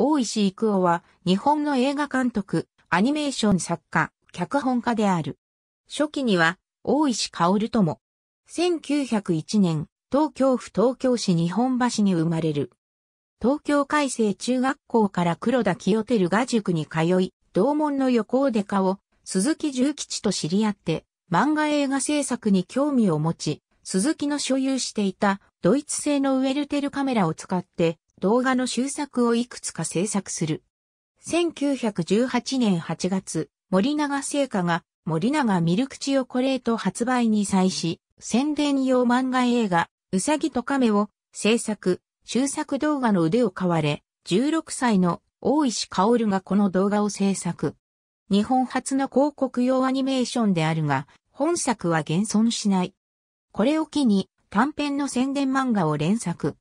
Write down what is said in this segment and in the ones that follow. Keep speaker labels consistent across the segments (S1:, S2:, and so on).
S1: 大石育夫は日本の映画監督、アニメーション作家、脚本家である。初期には大石薫とも。1901年、東京府東京市日本橋に生まれる。東京海星中学校から黒田清照が塾に通い、同門の横尾デカを鈴木重吉と知り合って漫画映画制作に興味を持ち、鈴木の所有していたドイツ製のウェルテルカメラを使って動画の収作をいくつか制作する。1918年8月、森永製菓が森永ミルクチオコレート発売に際し、宣伝用漫画映画、ウサギとメを制作、収作動画の腕を買われ、16歳の大石薫がこの動画を制作。日本初の広告用アニメーションであるが、本作は現存しない。これを機に短編の宣伝漫画を連作。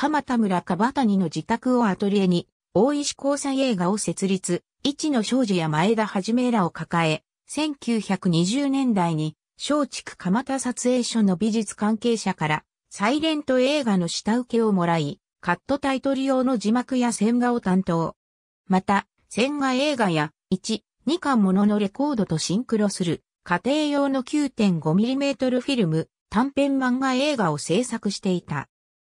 S1: 鎌田村た谷の自宅をアトリエに、大石交際映画を設立、一の少女や前田はじめらを抱え、1920年代に、松竹鎌田撮影所の美術関係者から、サイレント映画の下請けをもらい、カットタイトル用の字幕や線画を担当。また、線画映画や、1、2巻もののレコードとシンクロする、家庭用の 9.5mm フィルム、短編漫画映画を制作していた。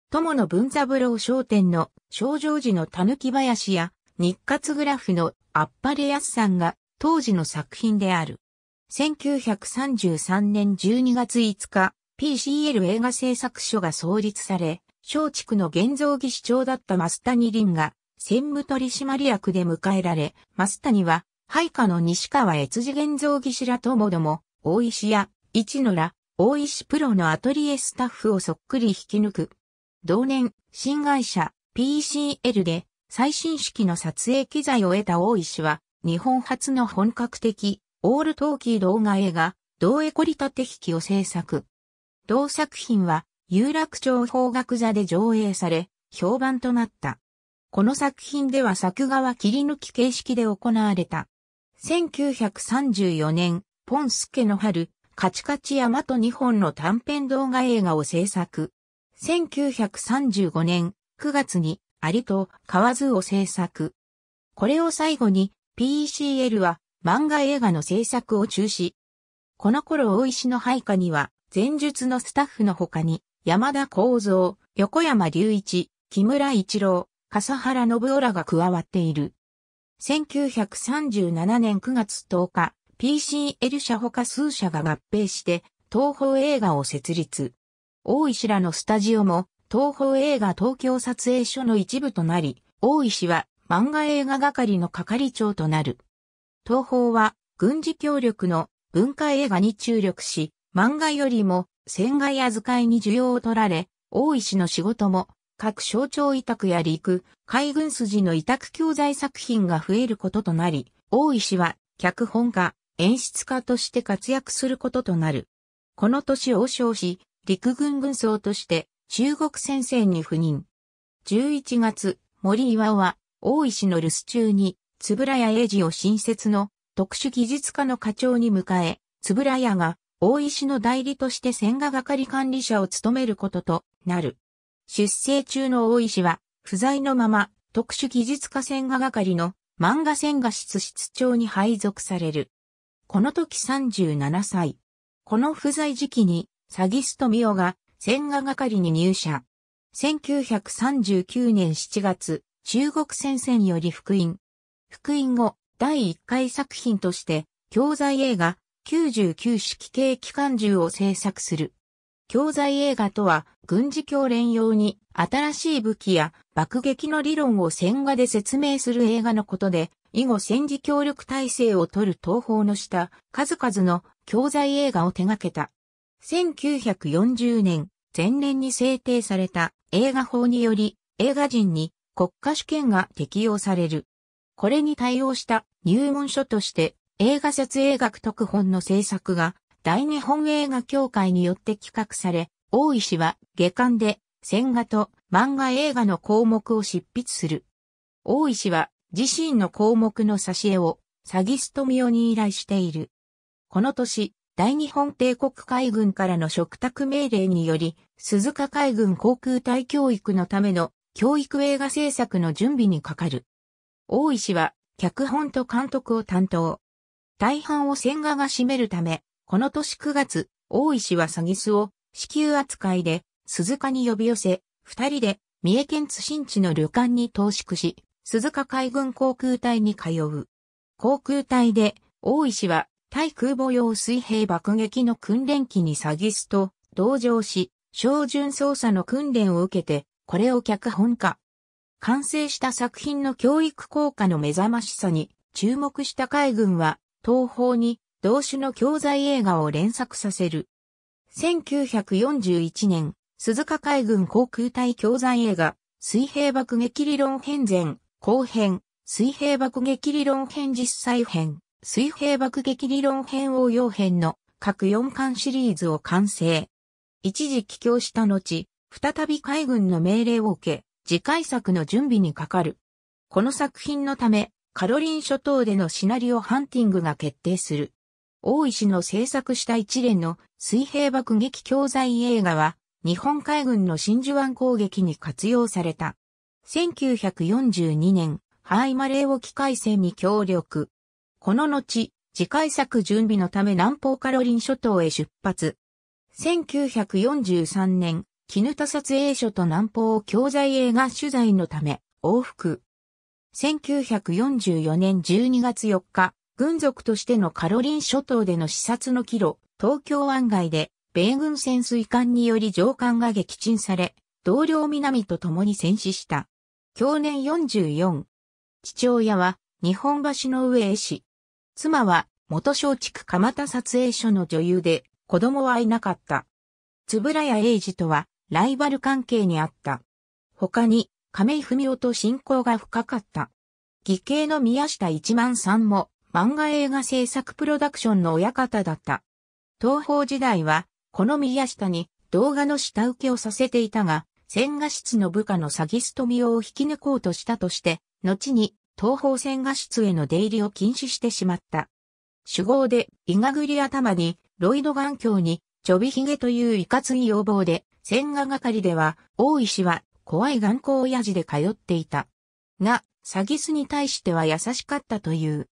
S1: 友野文三郎商店の少女時の狸林や日活グラフのあっぱれやすさんが当時の作品である。1933年12月5日、PCL 映画製作所が創立され、松竹の現像技師長だった増谷林が専務取締役で迎えられ、増谷は配下の西川越次現像技師らともども、大石や市野ら、大石プロのアトリエスタッフをそっくり引き抜く、同年、新会社 PCL で最新式の撮影機材を得た大石は、日本初の本格的、オールトーキー動画映画、同エコリタテ引きを制作。同作品は、有楽町法学座で上映され、評判となった。この作品では作画は切り抜き形式で行われた。1934年、ポンスケの春、カチカチ山と日本の短編動画映画を制作。1935年9月にアリと河津を制作。これを最後に p c l は漫画映画の制作を中止。この頃大石の配下には前述のスタッフの他に山田幸三、横山隆一、木村一郎、笠原信夫らが加わっている。1937年9月10日、PCL 社他数社が合併して東宝映画を設立。大石らのスタジオも東宝映画東京撮影所の一部となり、大石は漫画映画係の係長となる。東宝は軍事協力の文化映画に注力し、漫画よりも船外扱いに需要を取られ、大石の仕事も各省庁委託や陸、海軍筋の委託教材作品が増えることとなり、大石は脚本家、演出家として活躍することとなる。この年を称し、陸軍軍曹として中国戦線に赴任。11月、森岩は大石の留守中に、つぶらや英二を新設の特殊技術課の課長に迎え、つぶらやが大石の代理として線画係管理者を務めることとなる。出生中の大石は不在のまま特殊技術課線画係の漫画線画室室長に配属される。この時37歳。この不在時期にサギストミオが千画係に入社。1939年7月、中国戦線より福音。福音後、第1回作品として、教材映画、99式系機関銃を制作する。教材映画とは、軍事教練用に新しい武器や爆撃の理論を戦画で説明する映画のことで、以後戦時協力体制を取る東方の下、数々の教材映画を手掛けた。1940年、前年に制定された映画法により、映画人に国家主権が適用される。これに対応した入門書として、映画撮影学特本の制作が、大日本映画協会によって企画され、大石は下巻で、線画と漫画映画の項目を執筆する。大石は自身の項目の挿絵を、サギストミオに依頼している。この年、大日本帝国海軍からの嘱託命令により、鈴鹿海軍航空隊教育のための教育映画制作の準備にかかる。大石は、脚本と監督を担当。大半を千賀が占めるため、この年9月、大石は詐欺巣を支給扱いで鈴鹿に呼び寄せ、二人で三重県津新地の旅館に投宿し、鈴鹿海軍航空隊に通う。航空隊で大石は対空母用水平爆撃の訓練機にサギスと同乗し、照準操作の訓練を受けて、これを脚本化。完成した作品の教育効果の目覚ましさに注目した海軍は、東方に同種の教材映画を連作させる。1941年、鈴鹿海軍航空隊教材映画、水平爆撃理論編前、後編、水平爆撃理論編実際編。水平爆撃理論編応用編の各4巻シリーズを完成。一時帰郷した後、再び海軍の命令を受け、次回作の準備にかかる。この作品のため、カロリン諸島でのシナリオハンティングが決定する。大石の制作した一連の水平爆撃教材映画は、日本海軍の真珠湾攻撃に活用された。1942年、ハイマレー沖海戦に協力。この後、次回作準備のため南方カロリン諸島へ出発。1943年、絹田撮影所と南方を教材映画取材のため、往復。1944年12月4日、軍属としてのカロリン諸島での視察の帰路、東京湾外で、米軍潜水艦により上艦が撃沈され、同僚南と共に戦死した。去年44。父親は、日本橋の上絵師、妻は元松竹蒲田撮影所の女優で子供はいなかった。つぶらや英二とはライバル関係にあった。他に亀井文夫と親交が深かった。義兄の宮下一万さんも漫画映画制作プロダクションの親方だった。東宝時代はこの宮下に動画の下請けをさせていたが、千賀室の部下の詐欺ストミオを引き抜こうとしたとして、後に東方線画室への出入りを禁止してしまった。主語で、イガグリ頭に、ロイド眼鏡に、ちょびひげといういかつい要望で、線画係では、大石は、怖い眼光親父で通っていた。が、詐欺スに対しては優しかったという。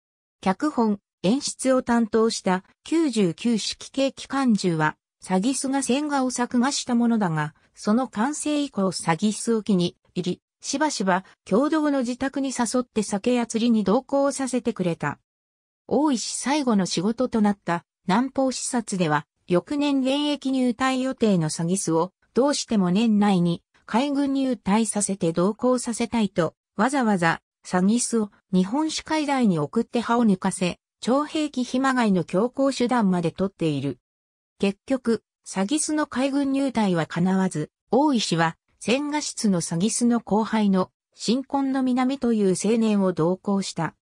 S1: 脚本、演出を担当した99式系機関銃は、詐欺スが線画を作画したものだが、その完成以降詐欺スを機に入り、しばしば共同の自宅に誘って酒や釣りに同行させてくれた。大石最後の仕事となった南方視察では、翌年現役入隊予定の詐欺スをどうしても年内に海軍入隊させて同行させたいと、わざわざ詐欺スを日本史海大に送って歯を抜かせ、徴兵器ひまがいの強行手段まで取っている。結局、詐欺スの海軍入隊は叶わず、大石は千賀室のサギスの後輩の新婚の南という青年を同行した。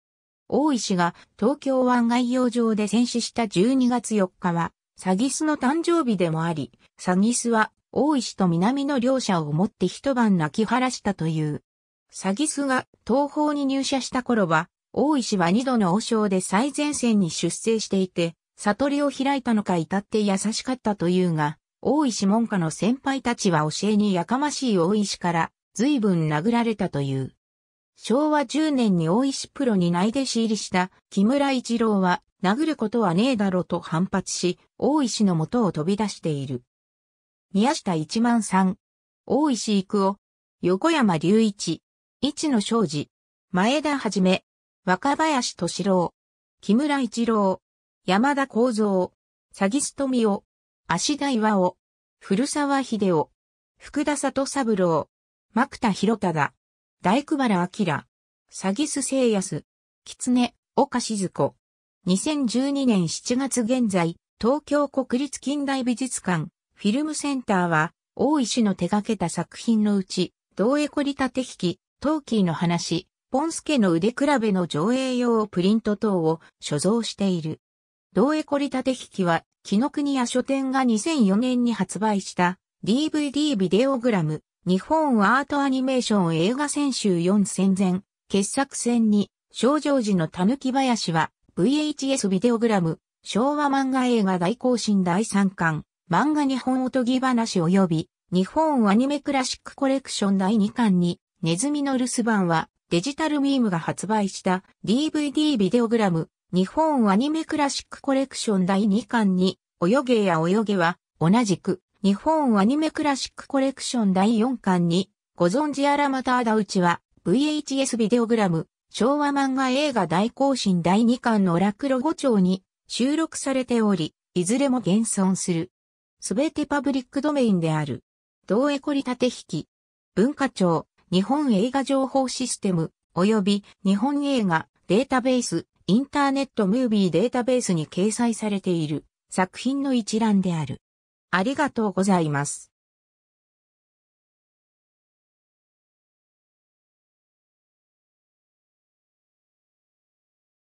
S1: 大石が東京湾外洋上で戦死した12月4日は、サギスの誕生日でもあり、サギスは大石と南の両者を持って一晩泣き晴らしたという。サギスが東方に入社した頃は、大石は二度の王将で最前線に出征していて、悟りを開いたのか至って優しかったというが、大石門下の先輩たちは教えにやかましい大石から随分殴られたという。昭和10年に大石プロに内弟子入りした木村一郎は殴ることはねえだろうと反発し、大石の元を飛び出している。宮下一万三、大石育夫、横山隆一、一野昌司、前田はじめ、若林敏郎、木村一郎、山田幸三、詐欺師富夫、足田岩尾、古沢秀夫、福田里三郎、幕田博忠、大久原明、詐欺す聖康、狐、岡静子。2012年7月現在、東京国立近代美術館、フィルムセンターは、大石の手掛けた作品のうち、道江凝り立て引き、トーキーの話、ポンスケの腕比べの上映用プリント等を所蔵している。同絵エコリ立て引きは、木の国屋書店が2004年に発売した DVD ビデオグラム、日本アートアニメーション映画選集4戦前、傑作戦に、少女時の狸林は、VHS ビデオグラム、昭和漫画映画大行進第3巻、漫画日本おとぎ話及び、日本アニメクラシックコレクション第2巻に、ネズミの留守番は、デジタルミームが発売した DVD ビデオグラム、日本アニメクラシックコレクション第2巻に、泳げや泳げは、同じく、日本アニメクラシックコレクション第4巻に、ご存知マタあだうちは、VHS ビデオグラム、昭和漫画映画大行進第2巻のラクロ5丁に収録されており、いずれも現存する。すべてパブリックドメインである。同エコリ縦引き。文化庁、日本映画情報システム、及び日本映画データベースインターネットムービーデータベースに掲載されている作品の一覧である。ありがとうございます。